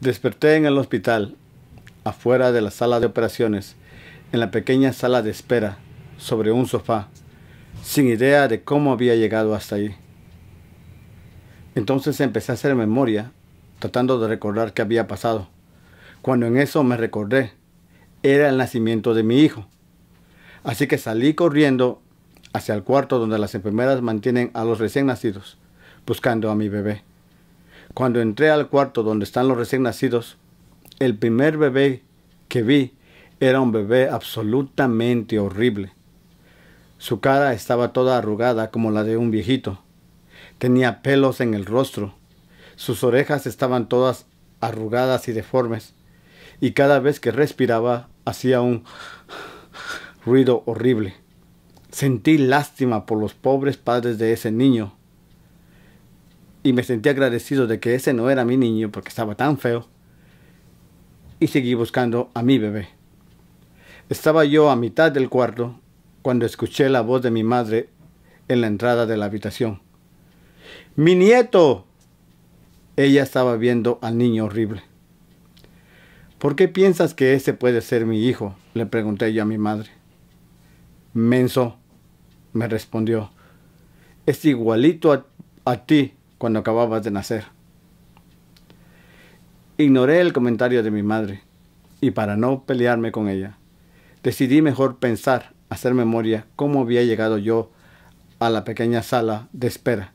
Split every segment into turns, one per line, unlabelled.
Desperté en el hospital, afuera de la sala de operaciones, en la pequeña sala de espera, sobre un sofá, sin idea de cómo había llegado hasta allí. Entonces empecé a hacer memoria, tratando de recordar qué había pasado. Cuando en eso me recordé, era el nacimiento de mi hijo. Así que salí corriendo hacia el cuarto donde las enfermeras mantienen a los recién nacidos, buscando a mi bebé. Cuando entré al cuarto donde están los recién nacidos, el primer bebé que vi era un bebé absolutamente horrible. Su cara estaba toda arrugada como la de un viejito. Tenía pelos en el rostro. Sus orejas estaban todas arrugadas y deformes. Y cada vez que respiraba hacía un ruido horrible. Sentí lástima por los pobres padres de ese niño y me sentí agradecido de que ese no era mi niño porque estaba tan feo. Y seguí buscando a mi bebé. Estaba yo a mitad del cuarto cuando escuché la voz de mi madre en la entrada de la habitación. ¡Mi nieto! Ella estaba viendo al niño horrible. ¿Por qué piensas que ese puede ser mi hijo? le pregunté yo a mi madre. Menso, me respondió. Es igualito a, a ti cuando acababas de nacer. Ignoré el comentario de mi madre y para no pelearme con ella, decidí mejor pensar, hacer memoria, cómo había llegado yo a la pequeña sala de espera.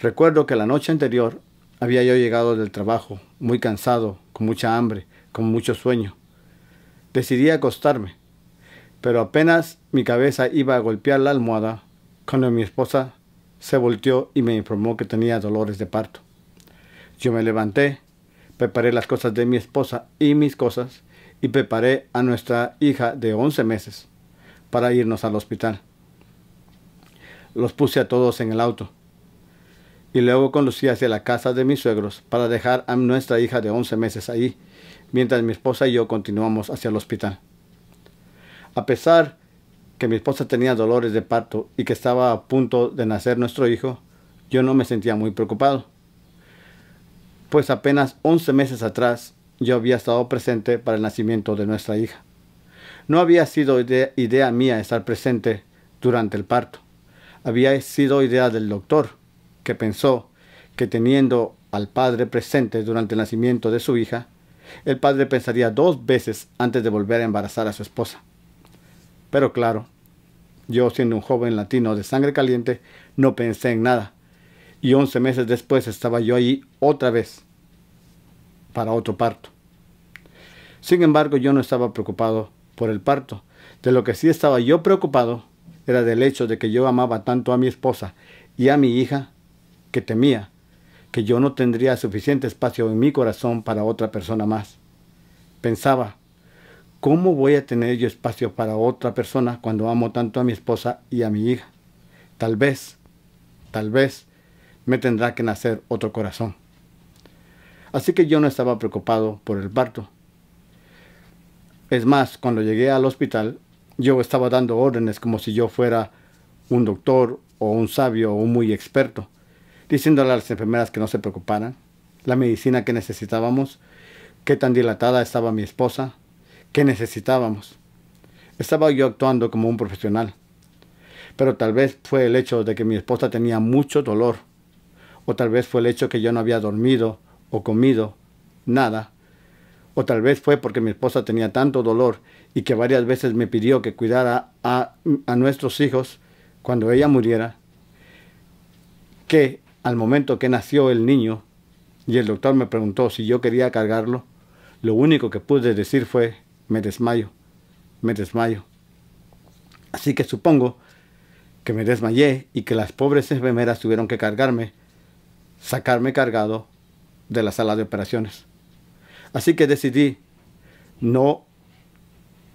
Recuerdo que la noche anterior había yo llegado del trabajo, muy cansado, con mucha hambre, con mucho sueño. Decidí acostarme, pero apenas mi cabeza iba a golpear la almohada, cuando mi esposa se volteó y me informó que tenía dolores de parto. Yo me levanté, preparé las cosas de mi esposa y mis cosas y preparé a nuestra hija de 11 meses para irnos al hospital. Los puse a todos en el auto y luego conducí hacia la casa de mis suegros para dejar a nuestra hija de 11 meses ahí, mientras mi esposa y yo continuamos hacia el hospital. A pesar que mi esposa tenía dolores de parto y que estaba a punto de nacer nuestro hijo, yo no me sentía muy preocupado, pues apenas 11 meses atrás yo había estado presente para el nacimiento de nuestra hija. No había sido idea, mía estar presente durante el parto. Había sido idea del doctor, que pensó que teniendo al padre presente durante el nacimiento de su hija, el padre pensaría dos veces antes de volver a embarazar a su esposa. Pero claro, yo siendo un joven latino de sangre caliente, no pensé en nada. Y 11 meses después estaba yo allí otra vez para otro parto. Sin embargo, yo no estaba preocupado por el parto. De lo que sí estaba yo preocupado era del hecho de que yo amaba tanto a mi esposa y a mi hija que temía que yo no tendría suficiente espacio en mi corazón para otra persona más. Pensaba ¿cómo voy a tener yo espacio para otra persona cuando amo tanto a mi esposa y a mi hija? Tal vez, tal vez, me tendrá que nacer otro corazón. Así que yo no estaba preocupado por el parto. Es más, cuando llegué al hospital, yo estaba dando órdenes como si yo fuera un doctor o un sabio o un muy experto, diciéndole a las enfermeras que no se preocuparan, la medicina que necesitábamos, qué tan dilatada estaba mi esposa, que necesitábamos. Estaba yo actuando como un profesional, pero tal vez fue el hecho de que mi esposa tenía mucho dolor, o tal vez fue el hecho que yo no había dormido o comido nada, o tal vez fue porque mi esposa tenía tanto dolor y que varias veces me pidió que cuidara a nuestros hijos cuando ella muriera, que al momento que nació el niño y el doctor me preguntó si yo quería cargarlo, lo único que pude decir fue, me desmayo, me desmayo. Así que supongo que me desmayé y que las pobres enfermeras tuvieron que cargarme, sacarme cargado de la sala de operaciones. Así que decidí no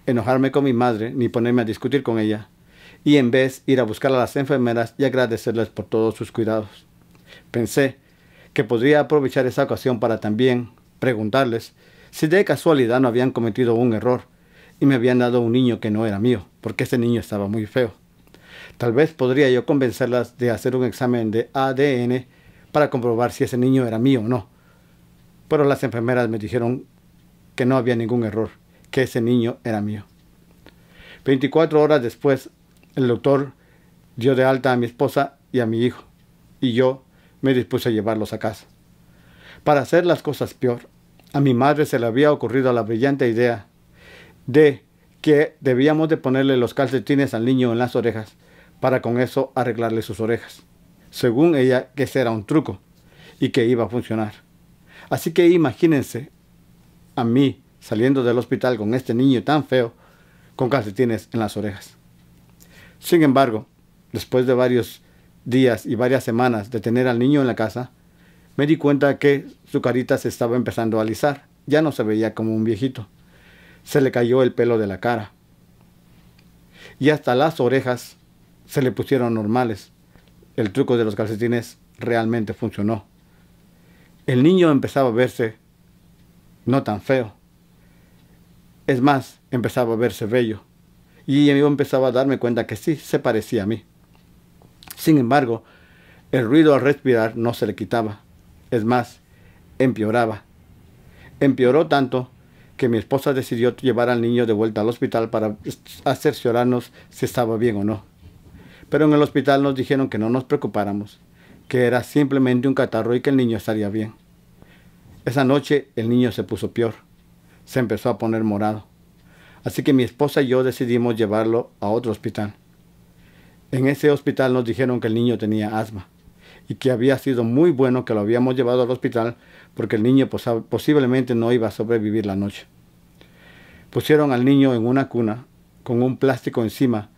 enojarme con mi madre ni ponerme a discutir con ella, y en vez ir a buscar a las enfermeras y agradecerles por todos sus cuidados. Pensé que podría aprovechar esa ocasión para también preguntarles si de casualidad no habían cometido un error y me habían dado un niño que no era mío, porque ese niño estaba muy feo. Tal vez podría yo convencerlas de hacer un examen de ADN para comprobar si ese niño era mío o no. Pero las enfermeras me dijeron que no había ningún error, que ese niño era mío. 24 horas después, el doctor dio de alta a mi esposa y a mi hijo, y yo me dispuse a llevarlos a casa. Para hacer las cosas peor, a mi madre se le había ocurrido la brillante idea de que debíamos de ponerle los calcetines al niño en las orejas para con eso arreglarle sus orejas, según ella que ese era un truco y que iba a funcionar. Así que imagínense a mí saliendo del hospital con este niño tan feo con calcetines en las orejas. Sin embargo, después de varios días y varias semanas de tener al niño en la casa, me di cuenta que su carita se estaba empezando a alisar, ya no se veía como un viejito. Se le cayó el pelo de la cara. Y hasta las orejas se le pusieron normales. El truco de los calcetines realmente funcionó. El niño empezaba a verse no tan feo. Es más, empezaba a verse bello. Y yo empezaba a darme cuenta que sí, se parecía a mí. Sin embargo, el ruido al respirar no se le quitaba. Es más, empeoraba. Empeoró tanto que mi esposa decidió llevar al niño de vuelta al hospital para cerciorarnos si estaba bien o no. Pero en el hospital nos dijeron que no nos preocupáramos, que era simplemente un catarro y que el niño estaría bien. Esa noche el niño se puso peor, se empezó a poner morado. Así que mi esposa y yo decidimos llevarlo a otro hospital. En ese hospital nos dijeron que el niño tenía asma y que había sido muy bueno que lo habíamos llevado al hospital porque el niño posiblemente no iba a sobrevivir la noche. Pusieron al niño en una cuna con un plástico encima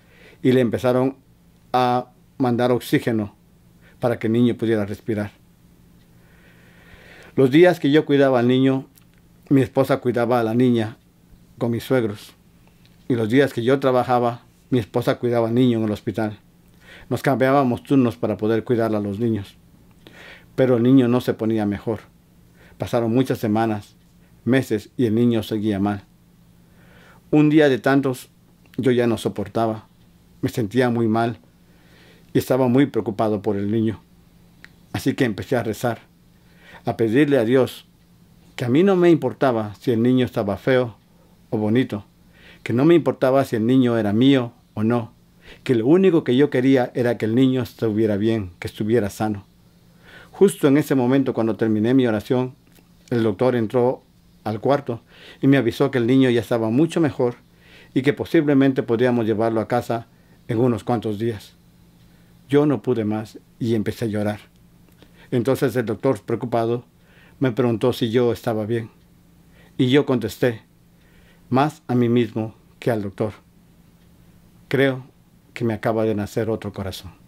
y le empezaron a mandar oxígeno para que el niño pudiera respirar. Los días que yo cuidaba al niño, mi esposa cuidaba a la niña con mis suegros. Y los días que yo trabajaba, mi esposa cuidaba al niño en el hospital. Nos cambiábamos turnos para poder cuidar a los niños. Pero el niño no se ponía mejor. Pasaron muchas semanas, meses y el niño seguía mal. Un día de tantos yo ya no soportaba. Me sentía muy mal y estaba muy preocupado por el niño. Así que empecé a rezar, a pedirle a Dios que a mí no me importaba si el niño estaba feo o bonito, que no me importaba si el niño era mío o no, que lo único que yo quería era que el niño estuviera bien, que estuviera sano. Justo en ese momento, cuando terminé mi oración, el doctor entró al cuarto y me avisó que el niño ya estaba mucho mejor y que posiblemente podríamos llevarlo a casa en unos cuantos días. Yo no pude más y empecé a llorar. Entonces el doctor, preocupado, me preguntó si yo estaba bien. Y yo contesté, más a mí mismo que al doctor. Creo que me acaba de nacer otro corazón.